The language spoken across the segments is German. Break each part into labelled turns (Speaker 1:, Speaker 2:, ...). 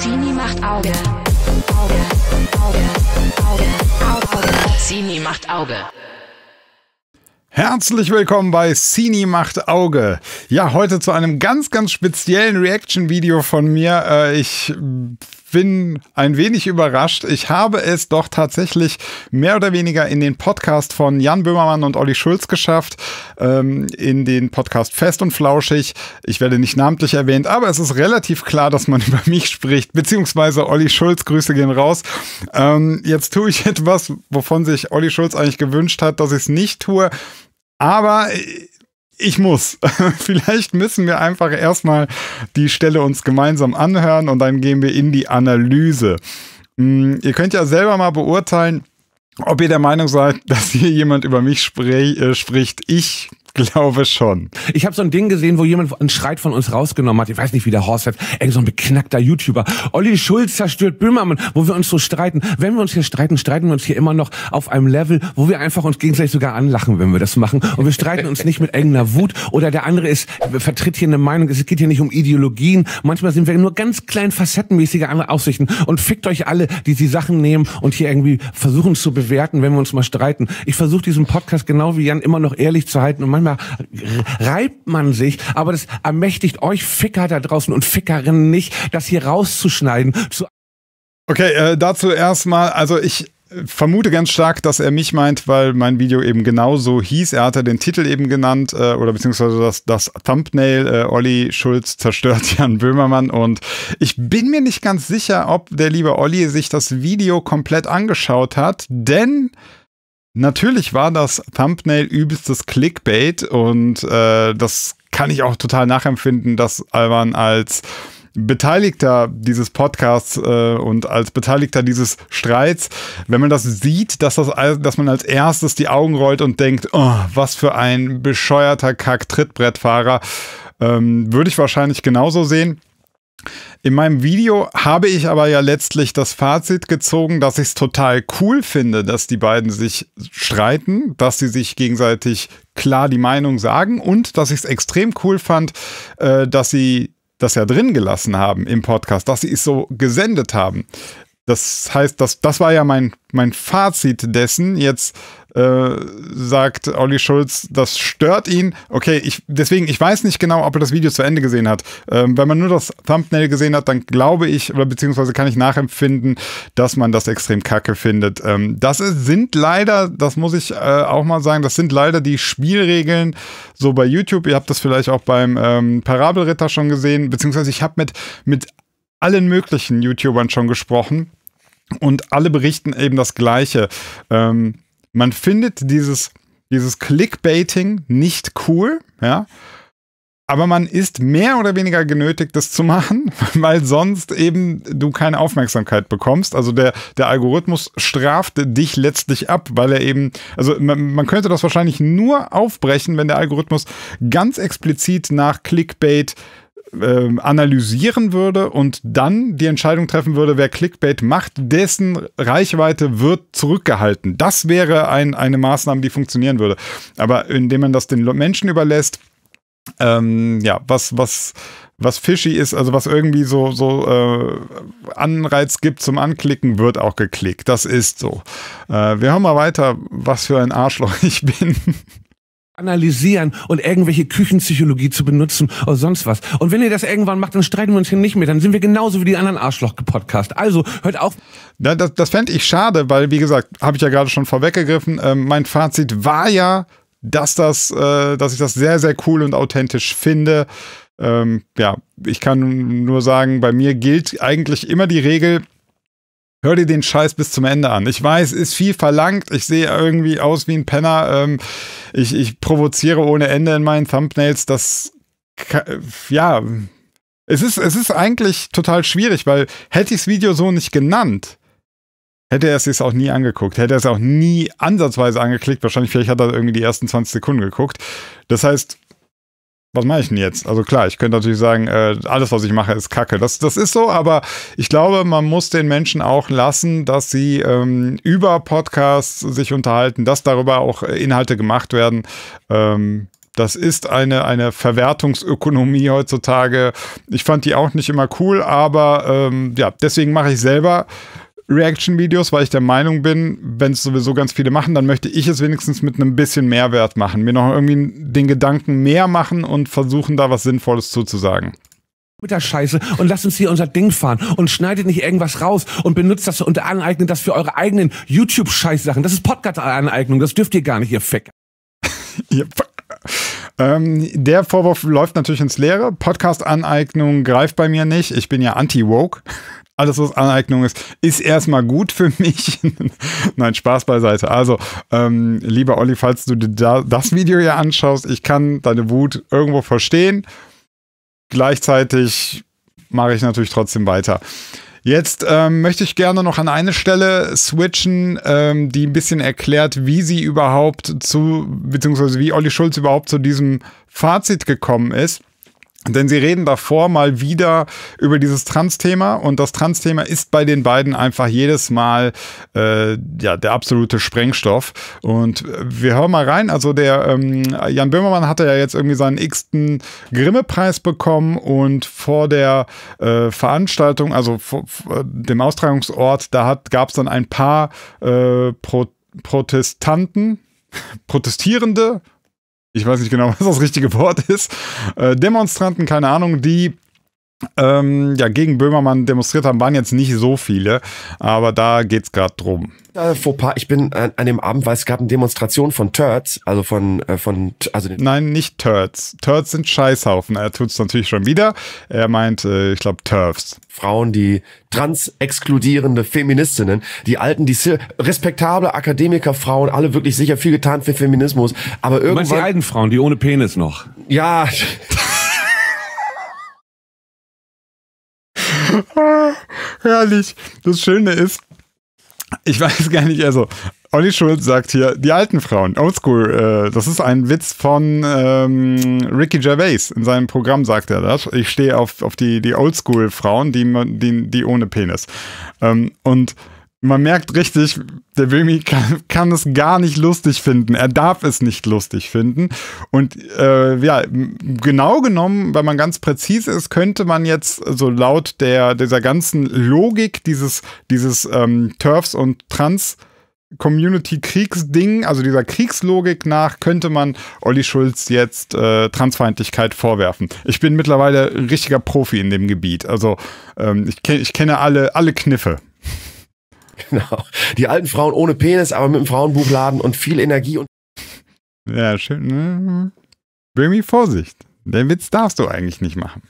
Speaker 1: Sini macht Auge. Auge, Auge, Auge, Auge. Sini macht Auge. Herzlich willkommen bei Cini macht Auge. Ja, heute zu einem ganz, ganz speziellen Reaction-Video von mir. Äh, ich bin ein wenig überrascht. Ich habe es doch tatsächlich mehr oder weniger in den Podcast von Jan Böhmermann und Olli Schulz geschafft, ähm, in den Podcast Fest und Flauschig. Ich werde nicht namentlich erwähnt, aber es ist relativ klar, dass man über mich spricht, beziehungsweise Olli Schulz, Grüße gehen raus. Ähm, jetzt tue ich etwas, wovon sich Olli Schulz eigentlich gewünscht hat, dass ich es nicht tue. Aber äh, ich muss. Vielleicht müssen wir einfach erstmal die Stelle uns gemeinsam anhören und dann gehen wir in die Analyse. Hm, ihr könnt ja selber mal beurteilen,
Speaker 2: ob ihr der Meinung seid, dass hier jemand über mich sprich, äh, spricht. Ich glaube schon. Ich habe so ein Ding gesehen, wo jemand einen Schreit von uns rausgenommen hat. Ich weiß nicht, wie der Horst heißt. Irgend so ein beknackter YouTuber. Olli Schulz zerstört Böhmermann, wo wir uns so streiten. Wenn wir uns hier streiten, streiten wir uns hier immer noch auf einem Level, wo wir einfach uns gegenseitig sogar anlachen, wenn wir das machen. Und wir streiten uns nicht mit irgendeiner Wut oder der andere ist, vertritt hier eine Meinung. Es geht hier nicht um Ideologien. Manchmal sind wir nur ganz klein facettenmäßige Aussichten. Und fickt euch alle, die die Sachen nehmen und hier irgendwie versuchen zu bewerten, wenn wir uns mal streiten. Ich versuche diesen Podcast genau wie Jan immer noch ehrlich zu halten und manchmal reibt man sich, aber das ermächtigt euch Ficker da draußen und Fickerinnen nicht, das hier rauszuschneiden. okay, äh, dazu erstmal, also ich
Speaker 1: vermute ganz stark, dass er mich meint, weil mein Video eben genauso hieß. Er hatte den Titel eben genannt äh, oder beziehungsweise das, das Thumbnail äh, Olli Schulz zerstört Jan Böhmermann und ich bin mir nicht ganz sicher, ob der liebe Olli sich das Video komplett angeschaut hat, denn Natürlich war das Thumbnail übelstes Clickbait und äh, das kann ich auch total nachempfinden, dass Alban als Beteiligter dieses Podcasts äh, und als Beteiligter dieses Streits, wenn man das sieht, dass, das, dass man als erstes die Augen rollt und denkt, oh, was für ein bescheuerter Kack-Trittbrettfahrer, ähm, würde ich wahrscheinlich genauso sehen. In meinem Video habe ich aber ja letztlich das Fazit gezogen, dass ich es total cool finde, dass die beiden sich streiten, dass sie sich gegenseitig klar die Meinung sagen und dass ich es extrem cool fand, äh, dass sie das ja drin gelassen haben im Podcast, dass sie es so gesendet haben. Das heißt, das, das war ja mein, mein Fazit dessen. Jetzt äh, sagt Olli Schulz, das stört ihn. Okay, ich, deswegen, ich weiß nicht genau, ob er das Video zu Ende gesehen hat. Ähm, wenn man nur das Thumbnail gesehen hat, dann glaube ich, oder beziehungsweise kann ich nachempfinden, dass man das extrem kacke findet. Ähm, das ist, sind leider, das muss ich äh, auch mal sagen, das sind leider die Spielregeln so bei YouTube. Ihr habt das vielleicht auch beim ähm, Parabelritter schon gesehen, beziehungsweise ich habe mit, mit allen möglichen YouTubern schon gesprochen und alle berichten eben das Gleiche. Ähm, man findet dieses, dieses Clickbaiting nicht cool, ja. Aber man ist mehr oder weniger genötigt, das zu machen, weil sonst eben du keine Aufmerksamkeit bekommst. Also der, der Algorithmus straft dich letztlich ab, weil er eben, also man, man könnte das wahrscheinlich nur aufbrechen, wenn der Algorithmus ganz explizit nach Clickbait ähm, analysieren würde und dann die Entscheidung treffen würde, wer Clickbait macht, dessen Reichweite wird zurückgehalten. Das wäre ein, eine Maßnahme, die funktionieren würde. Aber indem man das den Menschen überlässt, ähm, ja, was, was, was fishy ist, also was irgendwie so, so äh, Anreiz gibt zum Anklicken, wird auch geklickt. Das ist so. Äh, wir hören mal weiter, was für ein Arschloch
Speaker 2: ich bin analysieren und irgendwelche Küchenpsychologie zu benutzen oder sonst was. Und wenn ihr das irgendwann macht, dann streiten wir uns hier nicht mehr. Dann sind wir genauso wie die anderen Arschloch-Podcast. Also hört auf. Na, das das fände ich schade, weil, wie gesagt,
Speaker 1: habe ich ja gerade schon vorweggegriffen. Ähm, mein Fazit war ja, dass, das, äh, dass ich das sehr, sehr cool und authentisch finde. Ähm, ja, ich kann nur sagen, bei mir gilt eigentlich immer die Regel, Hör dir den Scheiß bis zum Ende an. Ich weiß, ist viel verlangt. Ich sehe irgendwie aus wie ein Penner. Ähm, ich, ich provoziere ohne Ende in meinen Thumbnails. Das, ja, es ist, es ist eigentlich total schwierig, weil hätte ich das Video so nicht genannt, hätte er es sich auch nie angeguckt. Hätte er es auch nie ansatzweise angeklickt. Wahrscheinlich, vielleicht hat er irgendwie die ersten 20 Sekunden geguckt. Das heißt, was mache ich denn jetzt? Also klar, ich könnte natürlich sagen, äh, alles, was ich mache, ist Kacke. Das, das ist so, aber ich glaube, man muss den Menschen auch lassen, dass sie ähm, über Podcasts sich unterhalten, dass darüber auch Inhalte gemacht werden. Ähm, das ist eine, eine Verwertungsökonomie heutzutage. Ich fand die auch nicht immer cool, aber ähm, ja, deswegen mache ich selber Reaction-Videos, weil ich der Meinung bin, wenn es sowieso ganz viele machen, dann möchte ich es wenigstens mit einem bisschen Mehrwert machen. Mir noch irgendwie den Gedanken mehr machen und versuchen, da was Sinnvolles zuzusagen
Speaker 2: mit der Scheiße und lasst uns hier unser Ding fahren und schneidet nicht irgendwas raus und benutzt das und aneignet das für eure eigenen YouTube-Scheißsachen. Das ist Podcast-Aneignung, das dürft ihr gar nicht, ihr Fick. ihr
Speaker 1: ähm, der Vorwurf läuft natürlich ins Leere. Podcast-Aneignung greift bei mir nicht. Ich bin ja anti-woke alles, was Aneignung ist, ist erstmal gut für mich. Nein, Spaß beiseite. Also, ähm, lieber Olli, falls du da, das Video hier anschaust, ich kann deine Wut irgendwo verstehen. Gleichzeitig mache ich natürlich trotzdem weiter. Jetzt ähm, möchte ich gerne noch an eine Stelle switchen, ähm, die ein bisschen erklärt, wie sie überhaupt zu, beziehungsweise wie Olli Schulz überhaupt zu diesem Fazit gekommen ist. Denn sie reden davor mal wieder über dieses Trans-Thema und das Trans-Thema ist bei den beiden einfach jedes Mal äh, ja, der absolute Sprengstoff. Und wir hören mal rein, also der ähm, Jan Böhmermann hatte ja jetzt irgendwie seinen x-ten Grimme-Preis bekommen und vor der äh, Veranstaltung, also vor, vor dem Austragungsort, da gab es dann ein paar äh, Pro Protestanten, Protestierende ich weiß nicht genau, was das richtige Wort ist, äh, Demonstranten, keine Ahnung, die ähm, ja, gegen Böhmermann demonstriert haben, waren jetzt nicht so viele, aber da geht's gerade drum. Fauxpas, ich bin an, an, dem Abend, weil es gab eine Demonstration von Turds, also von, äh, von also Nein, nicht Turds. Turds sind Scheißhaufen. Er tut's natürlich schon wieder. Er meint, äh, ich glaube, Turfs.
Speaker 3: Frauen, die trans-exkludierende Feministinnen, die alten, die respektable Akademikerfrauen, alle wirklich sicher viel getan für Feminismus, aber irgendwann... Du meinst die alten
Speaker 2: Frauen, die ohne Penis noch?
Speaker 3: Ja...
Speaker 1: Herrlich. Das Schöne ist, ich weiß gar nicht, also Olli Schulz sagt hier, die alten Frauen, Oldschool, äh, das ist ein Witz von ähm, Ricky Gervais. In seinem Programm sagt er das. Ich stehe auf, auf die, die Oldschool-Frauen, die, die, die ohne Penis. Ähm, und man merkt richtig, der Böhmi kann, kann, es gar nicht lustig finden. Er darf es nicht lustig finden. Und äh, ja, genau genommen, wenn man ganz präzise ist, könnte man jetzt so laut der, dieser ganzen Logik dieses, dieses ähm, Turfs und Trans Community-Kriegsding, also dieser Kriegslogik nach, könnte man Olli Schulz jetzt äh, Transfeindlichkeit vorwerfen. Ich bin mittlerweile richtiger Profi in dem Gebiet. Also
Speaker 3: ähm, ich, kenn, ich kenne alle, alle Kniffe. Genau. Die alten Frauen ohne Penis, aber mit einem Frauenbuchladen und viel Energie und. Ja, schön. Ne? Bring Vorsicht. Den Witz darfst du eigentlich nicht machen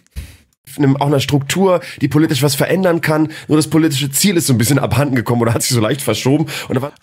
Speaker 3: einem, auch einer Struktur, die politisch was verändern kann. Nur das politische Ziel ist so ein bisschen abhanden gekommen oder hat sich so leicht verschoben.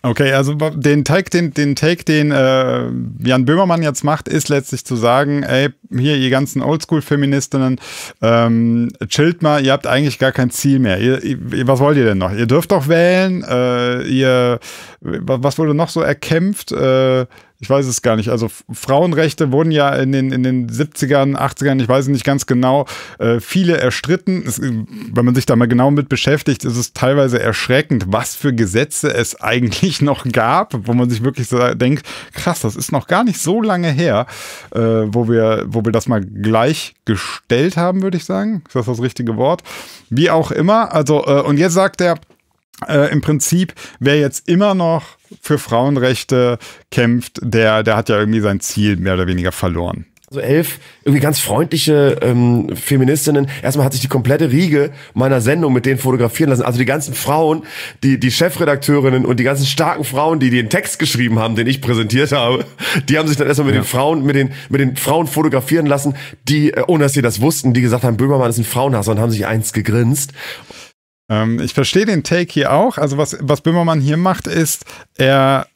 Speaker 1: okay, also den Take, den, den, Take, den äh, Jan Böhmermann jetzt macht, ist letztlich zu sagen, ey, hier ihr ganzen Oldschool-Feministinnen, ähm, chillt mal, ihr habt eigentlich gar kein Ziel mehr. Ihr, ihr, was wollt ihr denn noch? Ihr dürft doch wählen, äh, ihr, was wurde noch so erkämpft? Äh, ich weiß es gar nicht. Also Frauenrechte wurden ja in den, in den 70ern, 80ern, ich weiß nicht ganz genau, äh, viele erstritten. Es, äh, wenn man sich da mal genau mit beschäftigt, ist es teilweise erschreckend, was für Gesetze es eigentlich noch gab, wo man sich wirklich so denkt, krass, das ist noch gar nicht so lange her, äh, wo, wir, wo wir das mal gleichgestellt haben, würde ich sagen. Ist das das richtige Wort? Wie auch immer. Also, und jetzt sagt er, äh, Im Prinzip, wer jetzt immer noch für Frauenrechte kämpft, der, der hat ja irgendwie sein Ziel mehr oder weniger verloren
Speaker 3: Also elf irgendwie ganz freundliche ähm, Feministinnen. Erstmal hat sich die komplette Riege meiner Sendung mit denen fotografieren lassen. Also die ganzen Frauen, die, die Chefredakteurinnen und die ganzen starken Frauen, die, die den Text geschrieben haben, den ich präsentiert habe, die haben sich dann erstmal mit ja. den Frauen, mit den, mit den Frauen fotografieren lassen, die, äh, ohne dass sie das wussten, die gesagt haben, Böhmermann ist ein Frauenhasser und haben sich eins gegrinst. Ähm, ich verstehe den Take hier auch. Also was, was Böhmermann hier macht, ist,
Speaker 1: er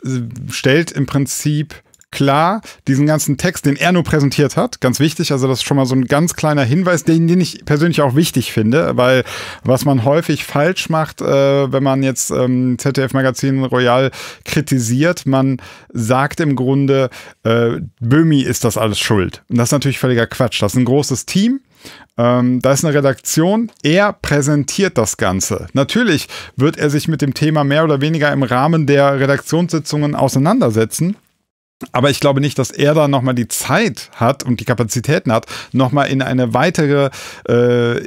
Speaker 1: stellt im Prinzip klar diesen ganzen Text, den er nur präsentiert hat, ganz wichtig, also das ist schon mal so ein ganz kleiner Hinweis, den, den ich persönlich auch wichtig finde, weil was man häufig falsch macht, äh, wenn man jetzt ähm, ZDF Magazin Royal kritisiert, man sagt im Grunde, äh, Böhmi ist das alles schuld. Und das ist natürlich völliger Quatsch. Das ist ein großes Team, ähm, da ist eine Redaktion, er präsentiert das Ganze. Natürlich wird er sich mit dem Thema mehr oder weniger im Rahmen der Redaktionssitzungen auseinandersetzen. Aber ich glaube nicht, dass er da nochmal die Zeit hat und die Kapazitäten hat, nochmal in eine weitere äh,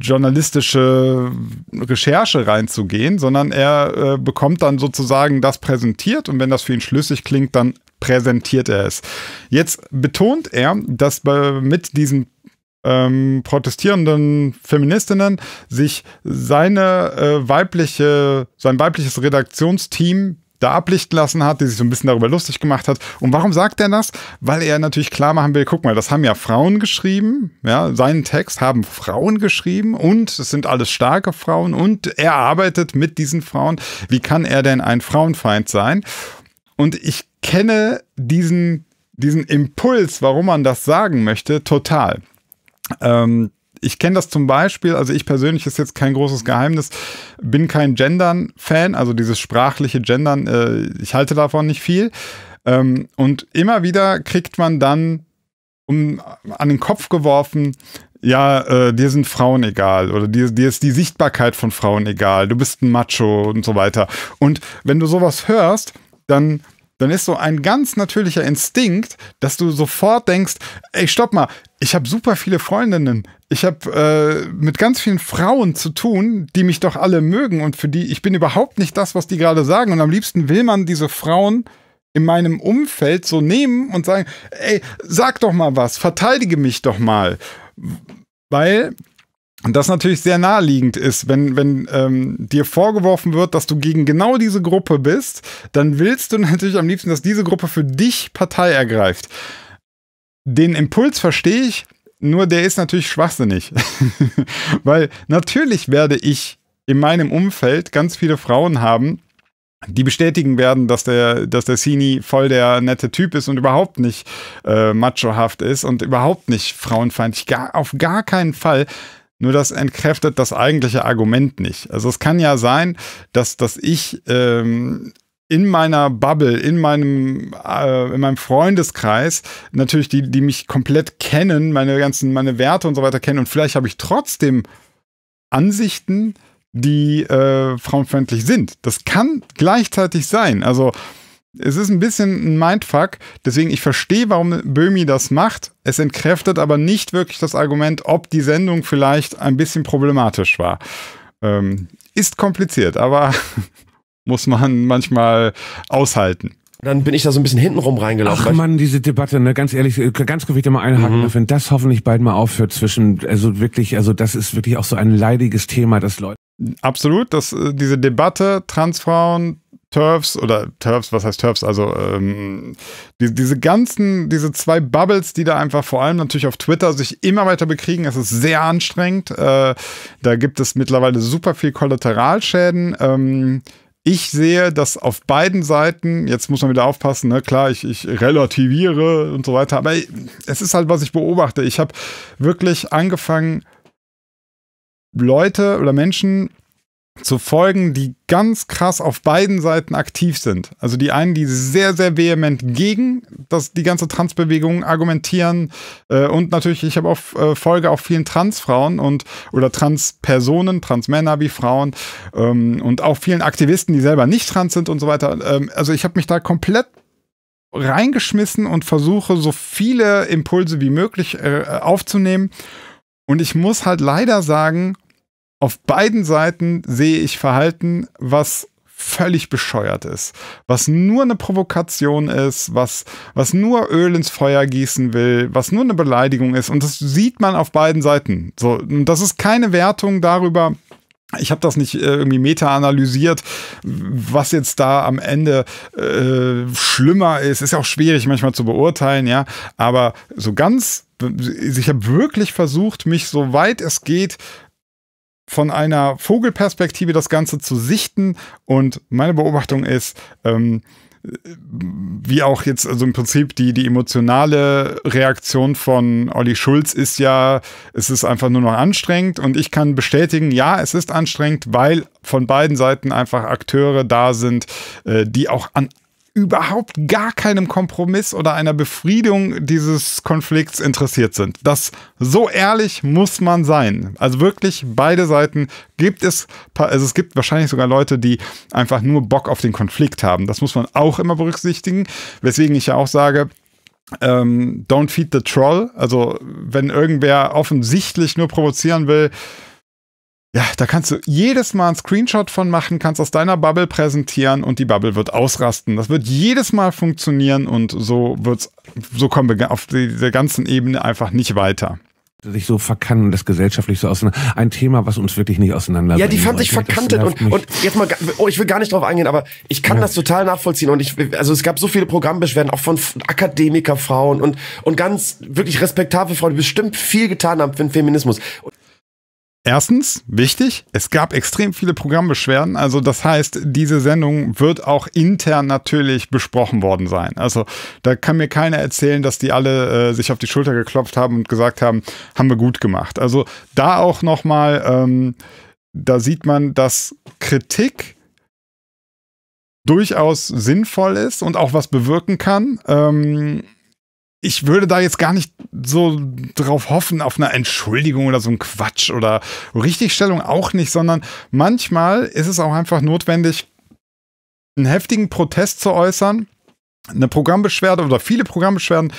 Speaker 1: journalistische Recherche reinzugehen, sondern er äh, bekommt dann sozusagen das präsentiert und wenn das für ihn schlüssig klingt, dann präsentiert er es. Jetzt betont er, dass mit diesem ähm, protestierenden Feministinnen sich seine äh, weibliche, sein weibliches Redaktionsteam da ablichten lassen hat, die sich so ein bisschen darüber lustig gemacht hat. Und warum sagt er das? Weil er natürlich klar machen will, guck mal, das haben ja Frauen geschrieben, ja, seinen Text haben Frauen geschrieben und es sind alles starke Frauen und er arbeitet mit diesen Frauen. Wie kann er denn ein Frauenfeind sein? Und ich kenne diesen, diesen Impuls, warum man das sagen möchte, total. Ähm, ich kenne das zum Beispiel, also ich persönlich ist jetzt kein großes Geheimnis, bin kein Gendern-Fan, also dieses sprachliche Gendern, äh, ich halte davon nicht viel. Ähm, und immer wieder kriegt man dann um, an den Kopf geworfen, ja, äh, dir sind Frauen egal oder dir, dir ist die Sichtbarkeit von Frauen egal, du bist ein Macho und so weiter. Und wenn du sowas hörst, dann dann ist so ein ganz natürlicher Instinkt, dass du sofort denkst, ey, stopp mal, ich habe super viele Freundinnen. Ich habe äh, mit ganz vielen Frauen zu tun, die mich doch alle mögen und für die ich bin überhaupt nicht das, was die gerade sagen. Und am liebsten will man diese Frauen in meinem Umfeld so nehmen und sagen, ey, sag doch mal was, verteidige mich doch mal. Weil und das natürlich sehr naheliegend ist, wenn, wenn ähm, dir vorgeworfen wird, dass du gegen genau diese Gruppe bist, dann willst du natürlich am liebsten, dass diese Gruppe für dich Partei ergreift. Den Impuls verstehe ich, nur der ist natürlich schwachsinnig. Weil natürlich werde ich in meinem Umfeld ganz viele Frauen haben, die bestätigen werden, dass der, dass der Sini voll der nette Typ ist und überhaupt nicht äh, machohaft ist und überhaupt nicht frauenfeindlich. Gar, auf gar keinen Fall. Nur das entkräftet das eigentliche Argument nicht. Also es kann ja sein, dass, dass ich ähm, in meiner Bubble, in meinem, äh, in meinem Freundeskreis, natürlich die, die mich komplett kennen, meine ganzen, meine Werte und so weiter kennen und vielleicht habe ich trotzdem Ansichten, die äh, frauenfeindlich sind. Das kann gleichzeitig sein. Also es ist ein bisschen ein Mindfuck, deswegen ich verstehe, warum Böhmi das macht. Es entkräftet aber nicht wirklich das Argument, ob die Sendung vielleicht ein bisschen problematisch war. Ähm, ist kompliziert, aber muss man manchmal
Speaker 3: aushalten. Dann bin ich da so ein bisschen hintenrum reingelaufen. Ach
Speaker 2: man, diese Debatte, ne, ganz ehrlich, äh, ganz kurz wieder mal einhaken, mhm. wenn das hoffentlich bald mal aufhört zwischen, also wirklich, also das ist wirklich auch so ein leidiges Thema, das Leute.
Speaker 1: Absolut, dass äh, diese Debatte Transfrauen, Turfs oder Turfs, was heißt Turfs? Also ähm, die, diese ganzen, diese zwei Bubbles, die da einfach vor allem natürlich auf Twitter sich immer weiter bekriegen, es ist sehr anstrengend. Äh, da gibt es mittlerweile super viel Kollateralschäden. Ähm, ich sehe, dass auf beiden Seiten, jetzt muss man wieder aufpassen, ne? klar, ich, ich relativiere und so weiter, aber es ist halt, was ich beobachte. Ich habe wirklich angefangen, Leute oder Menschen zu folgen, die ganz krass auf beiden Seiten aktiv sind. Also die einen, die sehr, sehr vehement gegen das, die ganze Transbewegung argumentieren. Äh, und natürlich, ich habe auch äh, Folge auch vielen Transfrauen und oder Transpersonen, Transmänner wie Frauen ähm, und auch vielen Aktivisten, die selber nicht trans sind und so weiter. Ähm, also ich habe mich da komplett reingeschmissen und versuche, so viele Impulse wie möglich äh, aufzunehmen. Und ich muss halt leider sagen, auf beiden Seiten sehe ich Verhalten, was völlig bescheuert ist, was nur eine Provokation ist, was, was nur Öl ins Feuer gießen will, was nur eine Beleidigung ist. Und das sieht man auf beiden Seiten. So, das ist keine Wertung darüber, ich habe das nicht äh, irgendwie meta analysiert, was jetzt da am Ende äh, schlimmer ist. Ist ja auch schwierig manchmal zu beurteilen, ja. Aber so ganz, ich habe wirklich versucht, mich so weit es geht von einer Vogelperspektive das Ganze zu sichten. Und meine Beobachtung ist, ähm, wie auch jetzt, also im Prinzip die, die emotionale Reaktion von Olli Schulz ist ja, es ist einfach nur noch anstrengend und ich kann bestätigen, ja, es ist anstrengend, weil von beiden Seiten einfach Akteure da sind, äh, die auch an überhaupt gar keinem Kompromiss oder einer Befriedung dieses Konflikts interessiert sind. Das so ehrlich muss man sein. Also wirklich beide Seiten gibt es, also es gibt wahrscheinlich sogar Leute, die einfach nur Bock auf den Konflikt haben. Das muss man auch immer berücksichtigen, weswegen ich ja auch sage, ähm, don't feed the troll. Also wenn irgendwer offensichtlich nur provozieren will, ja, da kannst du jedes Mal einen Screenshot von machen, kannst aus deiner Bubble präsentieren und die Bubble wird ausrasten. Das wird jedes Mal funktionieren und so wird's, so kommen wir auf der ganzen
Speaker 3: Ebene
Speaker 2: einfach nicht weiter sich so verkannen, und das gesellschaftlich so auseinander. Ein Thema, was uns wirklich nicht auseinander. Ja, die fand sich verkantet und, und
Speaker 3: jetzt mal, oh, ich will gar nicht drauf eingehen, aber ich kann ja. das total nachvollziehen und ich, also es gab so viele Programmbeschwerden auch von Akademikerfrauen und und ganz wirklich respektable Frauen, die bestimmt viel getan haben für den Feminismus. Und
Speaker 1: Erstens, wichtig, es gab extrem viele Programmbeschwerden. Also das heißt, diese Sendung wird auch intern natürlich besprochen worden sein. Also da kann mir keiner erzählen, dass die alle äh, sich auf die Schulter geklopft haben und gesagt haben, haben wir gut gemacht. Also da auch nochmal, ähm, da sieht man, dass Kritik durchaus sinnvoll ist und auch was bewirken kann. Ähm, ich würde da jetzt gar nicht so drauf hoffen, auf eine Entschuldigung oder so ein Quatsch oder Richtigstellung auch nicht, sondern manchmal ist es auch einfach notwendig, einen heftigen Protest zu äußern, eine Programmbeschwerde oder viele Programmbeschwerden.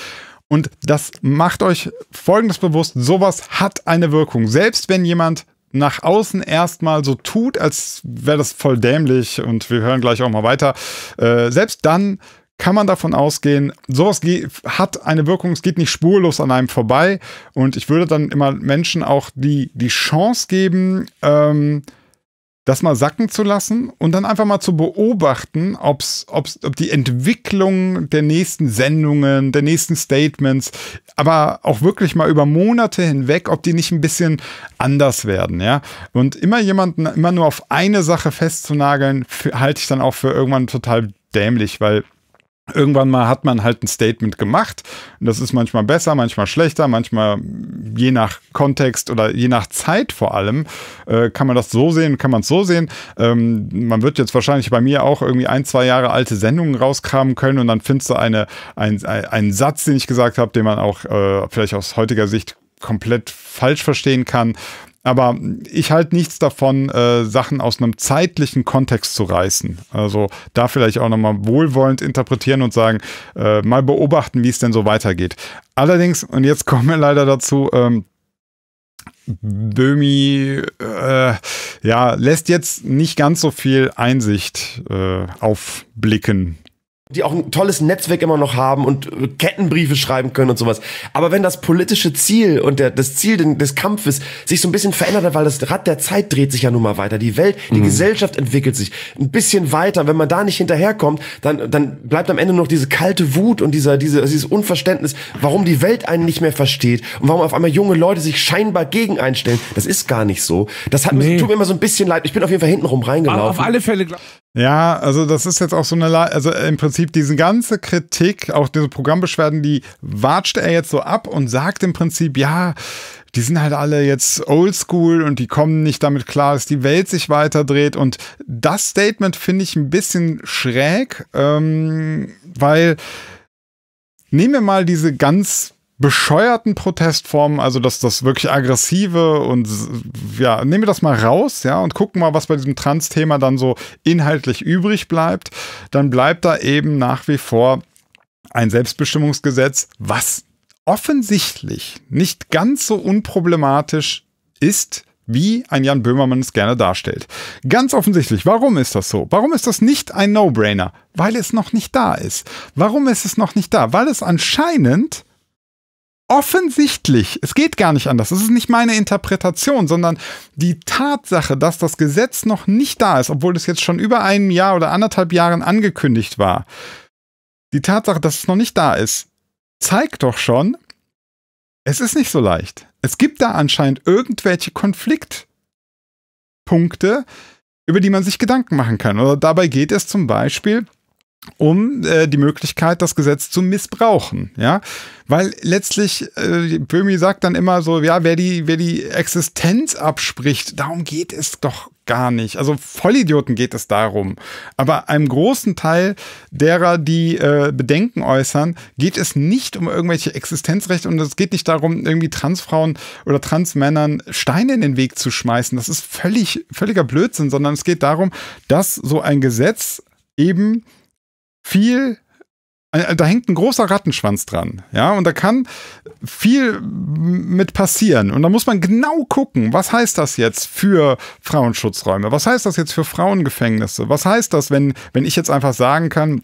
Speaker 1: Und das macht euch Folgendes bewusst, sowas hat eine Wirkung. Selbst wenn jemand nach außen erstmal so tut, als wäre das voll dämlich und wir hören gleich auch mal weiter, äh, selbst dann kann man davon ausgehen, sowas hat eine Wirkung, es geht nicht spurlos an einem vorbei. Und ich würde dann immer Menschen auch die, die Chance geben, ähm, das mal sacken zu lassen und dann einfach mal zu beobachten, ob's, ob's, ob die Entwicklung der nächsten Sendungen, der nächsten Statements, aber auch wirklich mal über Monate hinweg, ob die nicht ein bisschen anders werden, ja. Und immer jemanden immer nur auf eine Sache festzunageln, halte ich dann auch für irgendwann total dämlich, weil Irgendwann mal hat man halt ein Statement gemacht. Und das ist manchmal besser, manchmal schlechter, manchmal je nach Kontext oder je nach Zeit vor allem äh, kann man das so sehen, kann man es so sehen. Ähm, man wird jetzt wahrscheinlich bei mir auch irgendwie ein, zwei Jahre alte Sendungen rauskramen können und dann findest du eine, ein, ein, einen Satz, den ich gesagt habe, den man auch äh, vielleicht aus heutiger Sicht komplett falsch verstehen kann. Aber ich halte nichts davon, äh, Sachen aus einem zeitlichen Kontext zu reißen. Also da vielleicht auch nochmal wohlwollend interpretieren und sagen, äh, mal beobachten, wie es denn so weitergeht. Allerdings, und jetzt kommen wir leider dazu, ähm, Böhmi äh,
Speaker 3: ja, lässt jetzt nicht ganz so viel Einsicht äh, aufblicken die auch ein tolles Netzwerk immer noch haben und äh, Kettenbriefe schreiben können und sowas. Aber wenn das politische Ziel und der, das Ziel des Kampfes sich so ein bisschen verändert hat, weil das Rad der Zeit dreht sich ja nun mal weiter. Die Welt, die mhm. Gesellschaft entwickelt sich ein bisschen weiter. wenn man da nicht hinterherkommt, dann, dann bleibt am Ende noch diese kalte Wut und dieser, diese, dieses Unverständnis, warum die Welt einen nicht mehr versteht und warum auf einmal junge Leute sich scheinbar gegen einstellen. Das ist gar nicht so. Das hat, nee. tut mir immer so ein bisschen leid. Ich bin auf jeden Fall hintenrum reingelaufen. Aber auf alle Fälle ja, also das ist jetzt auch so eine, Le
Speaker 1: also im Prinzip diese ganze Kritik, auch diese Programmbeschwerden, die watscht er jetzt so ab und sagt im Prinzip, ja, die sind halt alle jetzt oldschool und die kommen nicht damit klar, dass die Welt sich weiter dreht. Und das Statement finde ich ein bisschen schräg, ähm, weil nehmen wir mal diese ganz bescheuerten Protestformen, also dass das wirklich aggressive und ja, nehmen wir das mal raus, ja, und gucken mal, was bei diesem Trans-Thema dann so inhaltlich übrig bleibt, dann bleibt da eben nach wie vor ein Selbstbestimmungsgesetz, was offensichtlich nicht ganz so unproblematisch ist, wie ein Jan Böhmermann es gerne darstellt. Ganz offensichtlich, warum ist das so? Warum ist das nicht ein No-Brainer? Weil es noch nicht da ist. Warum ist es noch nicht da? Weil es anscheinend offensichtlich, es geht gar nicht anders, es ist nicht meine Interpretation, sondern die Tatsache, dass das Gesetz noch nicht da ist, obwohl es jetzt schon über einem Jahr oder anderthalb Jahren angekündigt war, die Tatsache, dass es noch nicht da ist, zeigt doch schon, es ist nicht so leicht. Es gibt da anscheinend irgendwelche Konfliktpunkte, über die man sich Gedanken machen kann. Oder dabei geht es zum Beispiel um äh, die Möglichkeit, das Gesetz zu missbrauchen, ja, weil letztlich äh, Böhmi sagt dann immer so, ja, wer die, wer die Existenz abspricht, darum geht es doch gar nicht. Also Vollidioten geht es darum, aber einem großen Teil derer, die äh, Bedenken äußern, geht es nicht um irgendwelche Existenzrechte und es geht nicht darum, irgendwie Transfrauen oder Transmännern Steine in den Weg zu schmeißen. Das ist völlig völliger Blödsinn, sondern es geht darum, dass so ein Gesetz eben viel äh, da hängt ein großer Rattenschwanz dran, ja, und da kann viel mit passieren. Und da muss man genau gucken, was heißt das jetzt für Frauenschutzräume? Was heißt das jetzt für Frauengefängnisse? Was heißt das, wenn, wenn ich jetzt einfach sagen kann,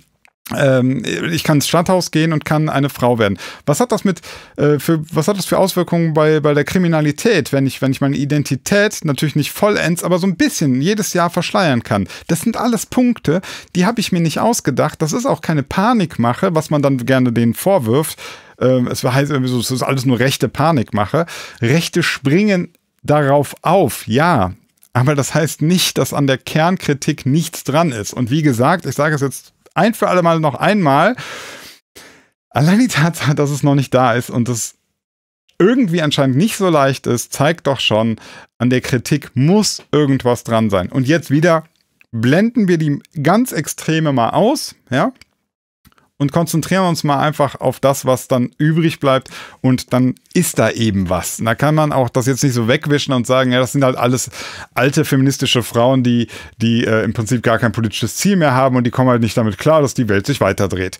Speaker 1: ähm, ich kann ins Stadthaus gehen und kann eine Frau werden. Was hat das mit äh, für was hat das für Auswirkungen bei, bei der Kriminalität, wenn ich wenn ich meine Identität natürlich nicht vollends, aber so ein bisschen jedes Jahr verschleiern kann? Das sind alles Punkte, die habe ich mir nicht ausgedacht. Das ist auch keine Panikmache, was man dann gerne denen vorwirft. Ähm, es heißt irgendwie so, es ist alles nur rechte Panikmache. Rechte springen darauf auf. Ja, aber das heißt nicht, dass an der Kernkritik nichts dran ist. Und wie gesagt, ich sage es jetzt ein für alle Mal noch einmal. Allein die Tatsache, dass es noch nicht da ist und es irgendwie anscheinend nicht so leicht ist, zeigt doch schon, an der Kritik muss irgendwas dran sein. Und jetzt wieder blenden wir die ganz Extreme mal aus, ja, und konzentrieren uns mal einfach auf das, was dann übrig bleibt und dann ist da eben was. Und da kann man auch das jetzt nicht so wegwischen und sagen, ja, das sind halt alles alte feministische Frauen, die, die äh, im Prinzip gar kein politisches Ziel mehr haben und die kommen halt nicht damit klar, dass
Speaker 2: die Welt sich weiterdreht.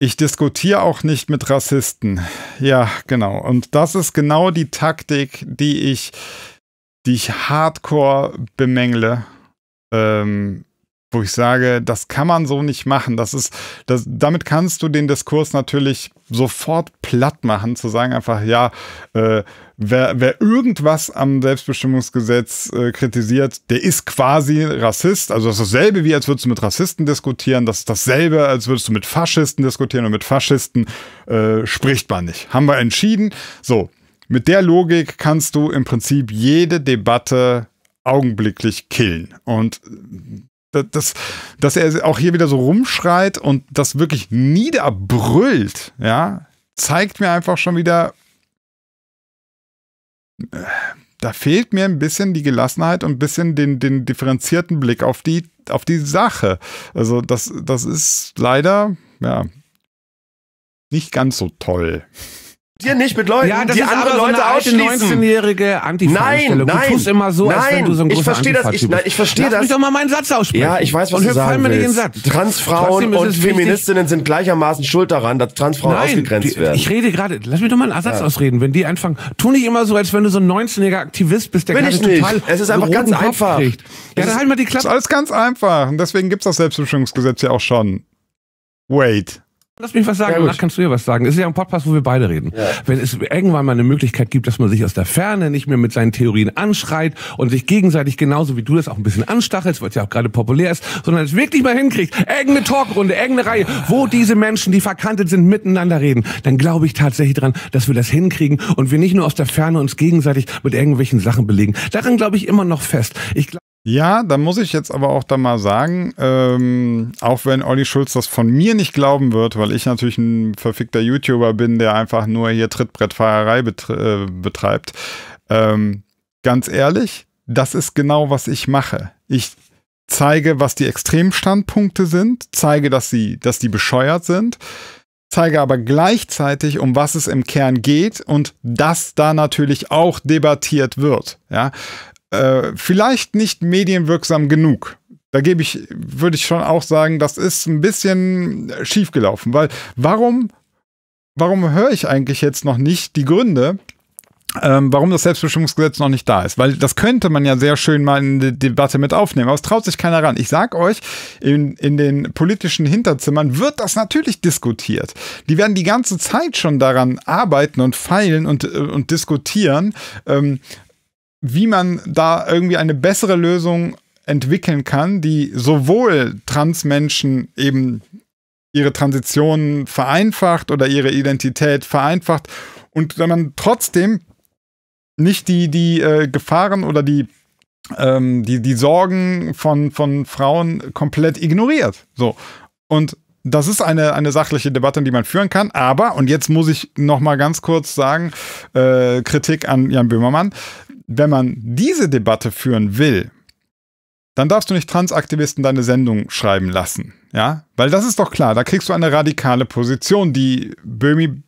Speaker 1: Ich diskutiere auch nicht mit Rassisten. Ja, genau. Und das ist genau die Taktik, die ich, die ich hardcore bemängle. Ähm, wo ich sage, das kann man so nicht machen. Das ist, das, damit kannst du den Diskurs natürlich sofort platt machen, zu sagen einfach, ja, äh, wer, wer irgendwas am Selbstbestimmungsgesetz äh, kritisiert, der ist quasi Rassist. Also das ist dasselbe, wie als würdest du mit Rassisten diskutieren, das ist dasselbe, als würdest du mit Faschisten diskutieren und mit Faschisten äh, spricht man nicht. Haben wir entschieden. So, mit der Logik kannst du im Prinzip jede Debatte augenblicklich killen. Und dass, dass er auch hier wieder so rumschreit und das wirklich niederbrüllt, ja, zeigt mir einfach schon wieder, äh, da fehlt mir ein bisschen die Gelassenheit und ein bisschen den, den differenzierten Blick auf die, auf die Sache. Also das, das ist leider, ja, nicht ganz so toll
Speaker 2: dir nicht mit Leuten, ja, die andere Leute so eine ausschließen. 19-jährige Nein, nein, du tust immer so, nein, als wenn du so ein großer ich verstehe das, ich, nein, ich verstehe Lass das. mich doch mal meinen Satz aussprechen. Ja, ich weiß, was und du sagen willst. Den Satz. Transfrauen und Feministinnen sind
Speaker 3: gleichermaßen schuld daran, dass Transfrauen nein, ausgegrenzt die, werden. Ich
Speaker 2: rede gerade, lass mich doch mal einen Satz ja. ausreden, wenn die anfangen. Tu nicht immer so, als wenn du so ein 19-jähriger Aktivist bist, der Bin gerade total Es ist einfach ganz Kopf einfach. Kriegt. Ja, dann halt mal die Klappe. Das ist alles ganz einfach und deswegen gibt's das Selbstbestimmungsgesetz ja auch schon. Wait. Lass mich was sagen, ja, danach kannst du ja was sagen. Es ist ja ein Podcast, wo wir beide reden. Ja. Wenn es irgendwann mal eine Möglichkeit gibt, dass man sich aus der Ferne nicht mehr mit seinen Theorien anschreit und sich gegenseitig genauso wie du das auch ein bisschen anstachelst, weil es ja auch gerade populär ist, sondern es wirklich mal hinkriegt, irgendeine Talkrunde, irgendeine Reihe, wo diese Menschen, die verkantet sind, miteinander reden, dann glaube ich tatsächlich dran, dass wir das hinkriegen und wir nicht nur aus der Ferne uns gegenseitig mit irgendwelchen Sachen belegen. Daran glaube ich immer noch fest. Ich glaub, ja, da muss ich jetzt aber auch
Speaker 1: da mal sagen, ähm, auch wenn Olli Schulz das von mir nicht glauben wird, weil ich natürlich ein verfickter YouTuber bin, der einfach nur hier Trittbrettfahrerei betre äh, betreibt. Ähm, ganz ehrlich, das ist genau, was ich mache. Ich zeige, was die Extremstandpunkte sind, zeige, dass sie, dass die bescheuert sind, zeige aber gleichzeitig, um was es im Kern geht und dass da natürlich auch debattiert wird. Ja, äh, vielleicht nicht medienwirksam genug. Da gebe ich, würde ich schon auch sagen, das ist ein bisschen äh, schiefgelaufen, weil warum, warum höre ich eigentlich jetzt noch nicht die Gründe, ähm, warum das Selbstbestimmungsgesetz noch nicht da ist. Weil das könnte man ja sehr schön mal in die Debatte mit aufnehmen, aber es traut sich keiner ran. Ich sag euch, in, in den politischen Hinterzimmern wird das natürlich diskutiert. Die werden die ganze Zeit schon daran arbeiten und feilen und, äh, und diskutieren, ähm, wie man da irgendwie eine bessere Lösung entwickeln kann, die sowohl Transmenschen eben ihre Transition vereinfacht oder ihre Identität vereinfacht und wenn man trotzdem nicht die, die äh, Gefahren oder die, ähm, die, die Sorgen von, von Frauen komplett ignoriert. So. Und das ist eine, eine sachliche Debatte, die man führen kann. Aber, und jetzt muss ich noch mal ganz kurz sagen, äh, Kritik an Jan Böhmermann, wenn man diese Debatte führen will, dann darfst du nicht Transaktivisten deine Sendung schreiben lassen. Ja, weil das ist doch klar, da kriegst du eine radikale Position, die Böhmi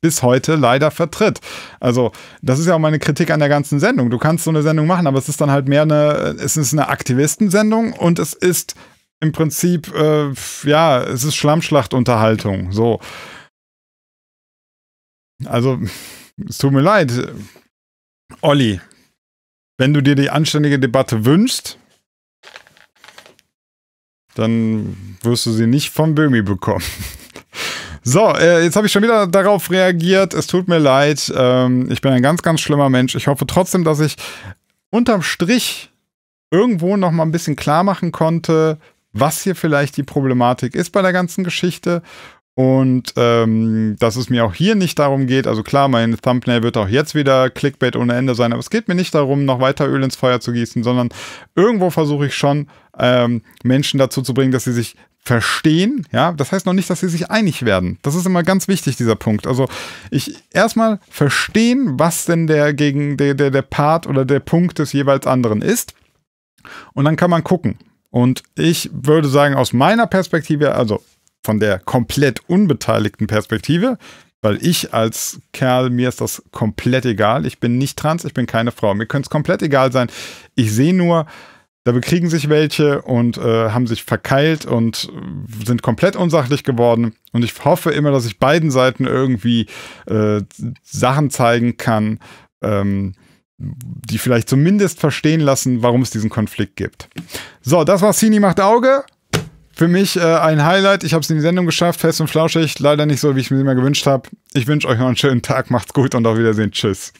Speaker 1: bis heute leider vertritt. Also, das ist ja auch meine Kritik an der ganzen Sendung. Du kannst so eine Sendung machen, aber es ist dann halt mehr eine, es ist eine Aktivistensendung und es ist im Prinzip, äh, ja, es ist Schlammschlachtunterhaltung. So. Also, es tut mir leid. Olli, wenn du dir die anständige Debatte wünschst, dann wirst du sie nicht von Böhmi bekommen. So, äh, jetzt habe ich schon wieder darauf reagiert. Es tut mir leid. Ähm, ich bin ein ganz, ganz schlimmer Mensch. Ich hoffe trotzdem, dass ich unterm Strich irgendwo noch mal ein bisschen klar machen konnte, was hier vielleicht die Problematik ist bei der ganzen Geschichte und ähm, dass es mir auch hier nicht darum geht, also klar, mein Thumbnail wird auch jetzt wieder Clickbait ohne Ende sein, aber es geht mir nicht darum, noch weiter Öl ins Feuer zu gießen, sondern irgendwo versuche ich schon, ähm, Menschen dazu zu bringen, dass sie sich verstehen. Ja, das heißt noch nicht, dass sie sich einig werden. Das ist immer ganz wichtig, dieser Punkt. Also ich erstmal verstehen, was denn der gegen der, der, der Part oder der Punkt des jeweils anderen ist. Und dann kann man gucken. Und ich würde sagen, aus meiner Perspektive, also von der komplett unbeteiligten Perspektive, weil ich als Kerl, mir ist das komplett egal. Ich bin nicht trans, ich bin keine Frau. Mir könnte es komplett egal sein. Ich sehe nur, da bekriegen sich welche und äh, haben sich verkeilt und äh, sind komplett unsachlich geworden. Und ich hoffe immer, dass ich beiden Seiten irgendwie äh, Sachen zeigen kann, ähm, die vielleicht zumindest verstehen lassen, warum es diesen Konflikt gibt. So, das war Sini macht Auge. Für mich äh, ein Highlight. Ich habe es in die Sendung geschafft, fest und flauschig. Leider nicht so, wie ich mir immer gewünscht habe. Ich wünsche euch noch einen schönen Tag. Macht's gut und auf Wiedersehen. Tschüss.